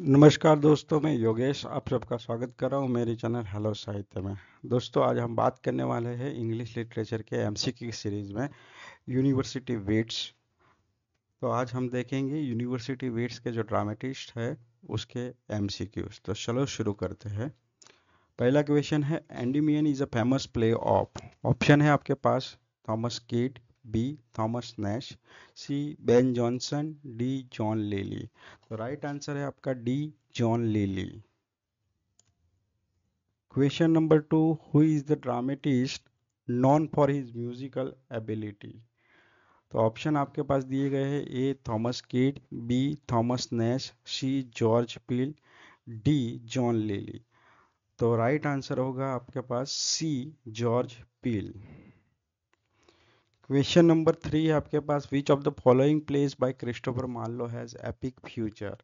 नमस्कार दोस्तों मैं योगेश आप सबका स्वागत कर रहा हूँ मेरे चैनल हेलो साहित्य में दोस्तों आज हम बात करने वाले हैं इंग्लिश लिटरेचर के एम सी की सीरीज में यूनिवर्सिटी वेट्स तो आज हम देखेंगे यूनिवर्सिटी वेट्स के जो ड्रामेटिस्ट है उसके एम सी क्यूज तो चलो शुरू करते हैं पहला क्वेश्चन है Endymion is a famous play of option है आपके पास Thomas Kyd B Thomas Nashe C Ben Jonson D John Lyly तो राइट आंसर है आपका D John Lyly question number two who is the dramatist known for his musical ability तो option आपके पास दिए गए हैं A Thomas Kyd B Thomas Nashe C George Peele D John Lyly तो राइट आंसर होगा आपके पास सी George Peele question number three है आपके पास which of the following plays by Christopher Marlowe has epic future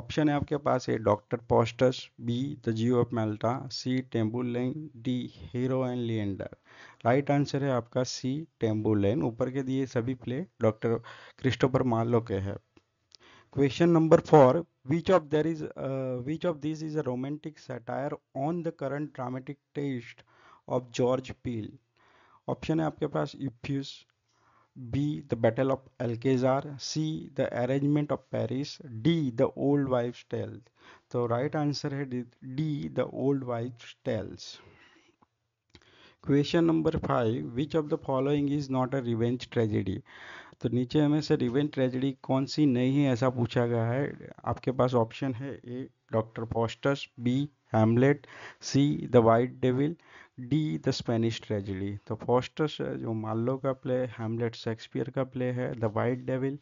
option है आपके पास A doctor Faustus B the Jew of Malta C Tamburlaine D Hero and Leander right answer है आपका सी टेम्बुलेन ऊपर के दिए सभी प्ले डॉक्टर क्रिस्टोफर मार्लो के है question number four which of there is which of this is a romantic satire on the current dramatic taste of George Peele option है आपके पास Euphues B the battle of Alcazar C the arraignment of Paris D the old wife tale तो right answer है D the old wife tales question number five which of the following is not a revenge tragedy तो नीचे हमें से revenge tragedy कौन सी नहीं है ऐसा पूछा गया है आपके पास ऑप्शन है A doctor Faustus B Hamlet C the white devil D the Spanish tragedy तो फॉस्टर्स जो मार्लो का प्ले हैमलेट शेक्सपियर का प्ले है the white devil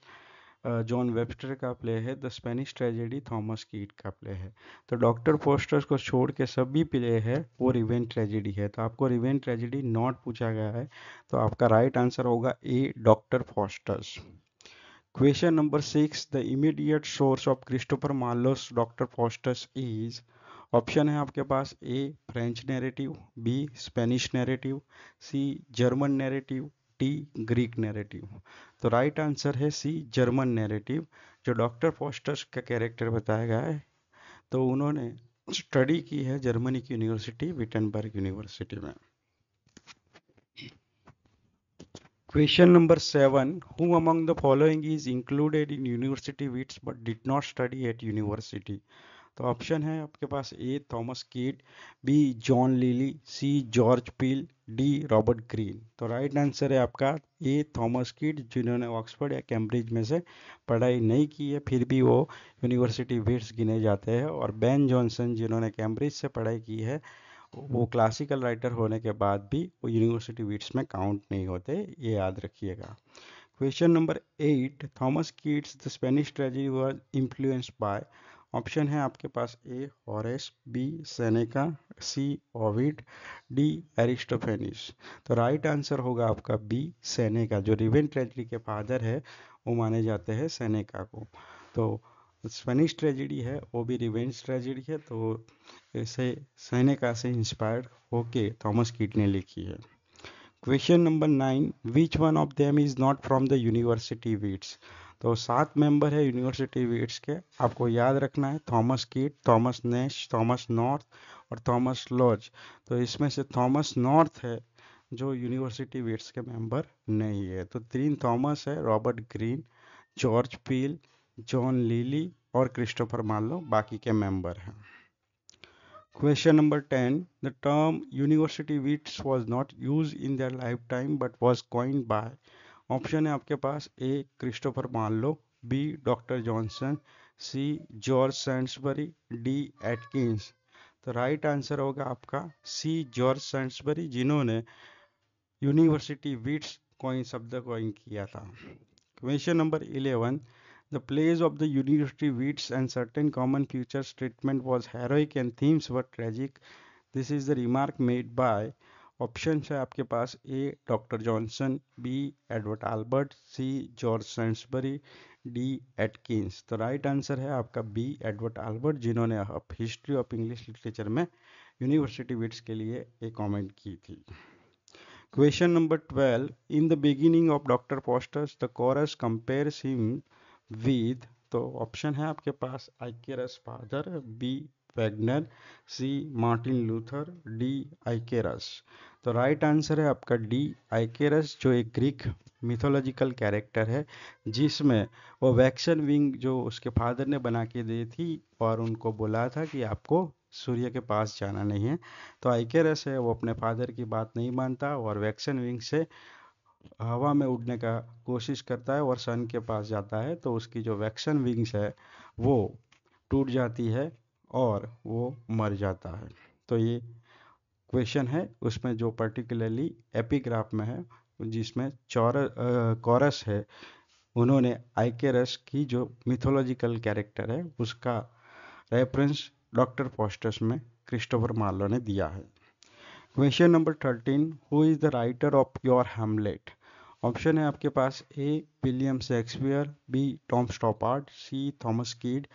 John Webster का प्ले है the Spanish tragedy Thomas Kyd का play है तो डॉक्टर फोस्टर्स को छोड़ के सभी प्ले है वो रिवेंट ट्रेजेडी है तो आपको रिवेंट ट्रेजेडी नॉट पूछा गया है तो आपका राइट आंसर होगा A doctor Faustus question number six the immediate source of Christopher Marlowe's doctor Faustus is option है आपके पास A French narrative B Spanish narrative C German narrative D Greek narrative तो राइट आंसर है C German narrative जो doctor Faustus का character बताया गया है तो उन्होंने स्टडी की है जर्मनी की यूनिवर्सिटी विटनबर्ग यूनिवर्सिटी में question number seven who among the following is included in university wits but did not study at university तो ऑप्शन है आपके पास A Thomas Kyd B John Lyly C George Peele D Robert Greene तो right answer है आपका A Thomas Kyd जिन्होंने Oxford या Cambridge में से पढ़ाई नहीं की है फिर भी वो यूनिवर्सिटी वीट्स गिने जाते हैं और बेन जॉनसन जिन्होंने कैम्ब्रिज से पढ़ाई की है वो क्लासिकल राइटर होने के बाद भी वो यूनिवर्सिटी वीट्स में काउंट नहीं होते ये याद रखिएगा question number eight Thomas Kyd's the Spanish tragedy was influenced by option है आपके पास A Horace B Seneca C Ovid D Aristophanes तो राइट आंसर होगा आपका बी सेनेका जो रिवेन ट्रेजिडी के फादर है वो माने जाते हैं सेनेका को तो स्पेनिश ट्रेजिडी है वो भी रिवेंज ट्रेजिडी है तो इसे सेनेका से इंस्पायर्ड होके थॉमस कीट ने लिखी है question number nine which one of them is not from the university wits तो सात मेंबर है यूनिवर्सिटी वीट्स के आपको याद रखना है Thomas Kyd Thomas Nashe Thomas North और थॉमस लॉज तो इसमें से थॉमस नॉर्थ है जो यूनिवर्सिटी वीट्स के मेंबर नहीं है तो तीन थॉमस है Robert Greene George Peele John Lyly और क्रिस्टोफर मालो बाकी के मेंबर हैं number ten the term university wits was not used in their lifetime but was coined by option है आपके पास A Christopher Marlowe B doctor Johnson C George Saintsbury D Atkins तो right answer होगा आपका C George Saintsbury जिन्होंने university wits coin शब्द coin किया था question number eleven The plays of the university wits and certain common features treatment was heroic and themes were tragic. This is the remark made by option है आपके पास A doctor Johnson B Edward Albert C George Saintsbury D Atkins तो right answer है आपका B Edward Albert जिन्होंने अब history of English literature में university wits के लिए एक कमेंट की थी question number twelve in the beginning of doctor Faustus the chorus compare him with तो ऑप्शन है आपके पास Icarus father B Wagner C Martin Luther D आइकेरस तो राइट आंसर है आपका डी आइकेरस जो एक ग्रीक मिथोलॉजिकल कैरेक्टर है जिसमें वो वैक्सन विंग जो उसके फादर ने बना के दी थी और उनको बोला था कि आपको सूर्य के पास जाना नहीं है तो आइकेरस है वो अपने फादर की बात नहीं मानता और वैक्सन विंग से हवा में उड़ने का कोशिश करता है और सन के पास जाता है तो उसकी जो वैक्सन विंग्स है वो टूट जाती है और वो मर जाता है तो ये क्वेश्चन है उसमें जो पर्टिकुलरली एपिग्राफ में है जिसमें चौर कॉरस है उन्होंने आइकेरस की जो मिथोलॉजिकल कैरेक्टर है उसका रेफरेंस डॉक्टर पोस्टस में क्रिस्टोफर मार्लो ने दिया है question number thirteen who is the writer of your Hamlet option है आपके पास A William Shakespeare B Tom Stoppard C Thomas Kyd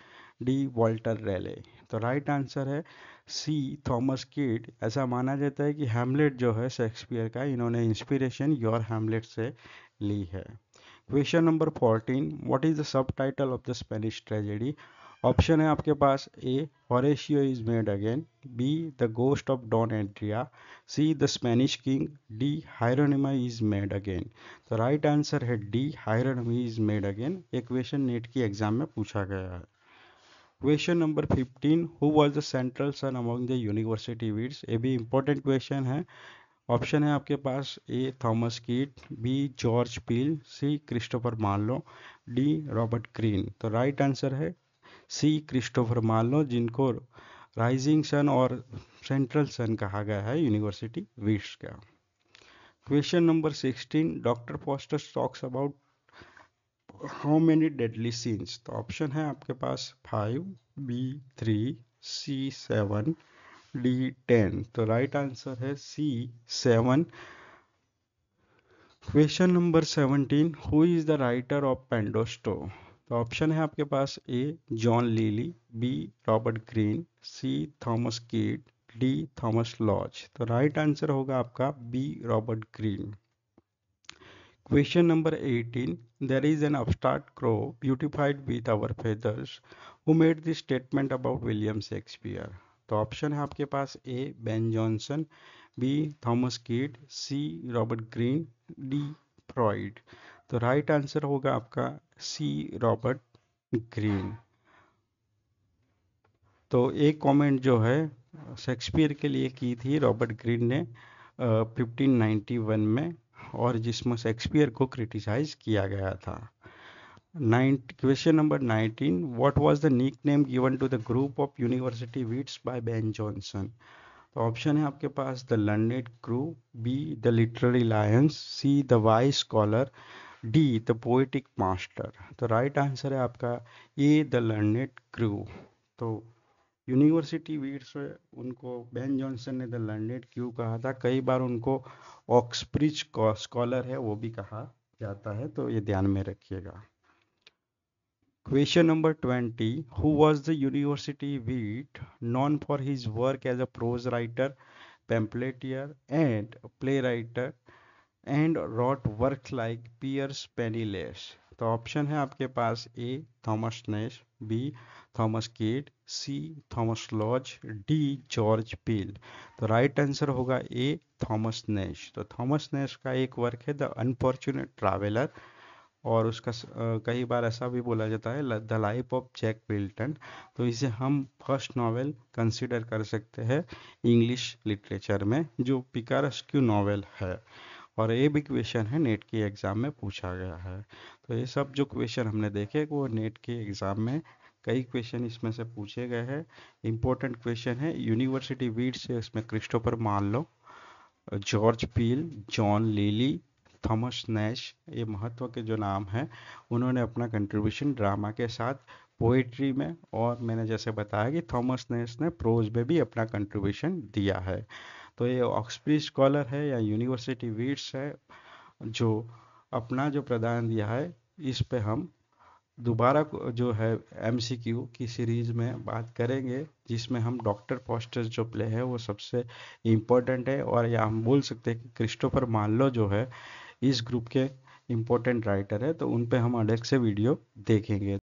D Walter Raleigh तो राइट आंसर है सी थॉमस किड ऐसा माना जाता है कि हेमलेट जो है शेक्सपियर का इन्होंने इंस्पिरेशन योर हेमलेट से ली है question number fourteen what is the subtitle of the Spanish tragedy option है आपके पास A Horatio is mad again B the ghost of Don Andrea C the Spanish king D Hieronimo is mad again तो right answer है D Hieronimo is mad again ये question NET की exam में पूछा गया है question number 15 who was the central sun among the university weeds ये भी इंपॉर्टेंट क्वेश्चन है ऑप्शन है आपके पास A Thomas Kyd B George Peele C Christopher Marlowe D Robert Greene तो राइट आंसर है सी क्रिस्टोफर मार्लो जिनको rising sun और सेंट्रल सन कहा गया है यूनिवर्सिटी वीड्स का question number 16 doctor Faustus talks about how many deadly sins तो option है आपके पास five B three C seven D ten तो राइट आंसर है C seven question number seventeen who is the writer of Pandosto तो option है आपके पास A John Lyly B Robert Greene C Thomas Kyd D Thomas Lodge तो right answer होगा आपका B Robert Greene Question number 18. There is an upstart crow beautified with our feathers who made this statement about William Shakespeare. तो option है आपके पास A Ben Jonson B Thomas Kyd C Robert Greene D Freud तो right answer होगा आपका सी Robert Greene तो एक comment जो है शेक्सपियर के लिए की थी रॉबर्ट ग्रीन ने फिफ्टीन uh, 1591 में और जिसमें शेक्सपियर को क्रिटिसाइज किया गया था question number 19 what was the nickname given to the group of university wits by Ben Jonson तो ऑप्शन है आपके पास the learned crew B the literary lions C the wise scholar D the poetic master तो right answer है आपका A the learned crew तो university वीर से उनको बेन जॉनसन ने द लर्नेड क्यू कहा था कई बार उनको ऑक्सब्रिज स्कॉलर है वो भी कहा जाता है तो ये ध्यान में रखिएगा question number twenty who was the university wit known for his work as a prose writer pamphleteer and playwright and wrote work like Pierce Penniless तो ऑप्शन है आपके पास A Thomas Nashe B Thomas Kyd C Thomas Lodge D George Peele तो right answer होगा ए Thomas नेश तो Thomas नेश का एक work है द अनफॉर्चुनेट ट्रैवलर और उसका कई बार ऐसा भी बोला जाता है the life of Jack Wilton तो इसे हम फर्स्ट नॉवेल कंसिडर कर सकते हैं इंग्लिश लिटरेचर में जो पिकारस्क्यू नॉवेल है और ये भी क्वेश्चन है नेट की एग्ज़ाम में पूछा गया है तो ये सब जो क्वेश्चन हमने देखे वो नेट के एग्ज़ाम में कई क्वेश्चन इसमें से पूछे गए हैं इंपॉर्टेंट क्वेश्चन है यूनिवर्सिटी वीड से इसमें Christopher Marlowe George Peele John Lyly Thomas Nashe ये महत्व के जो नाम हैं उन्होंने अपना कंट्रीब्यूशन ड्रामा के साथ पोइट्री में और मैंने जैसे बताया कि थॉमस नेस ने प्रोज में भी अपना कंट्रीब्यूशन दिया है तो ये ऑक्सब्री स्कॉलर है या यूनिवर्सिटी वीट्स है जो अपना जो प्रदान दिया है इस पे हम दोबारा जो है एम की सीरीज़ में बात करेंगे जिसमें हम डॉक्टर पोस्टर्स जो प्ले है वो सबसे इम्पोर्टेंट है और या हम बोल सकते हैं कि क्रिस्टोफर माल्लो जो है इस ग्रुप के इम्पोर्टेंट राइटर है तो उन पे हम अलग से वीडियो देखेंगे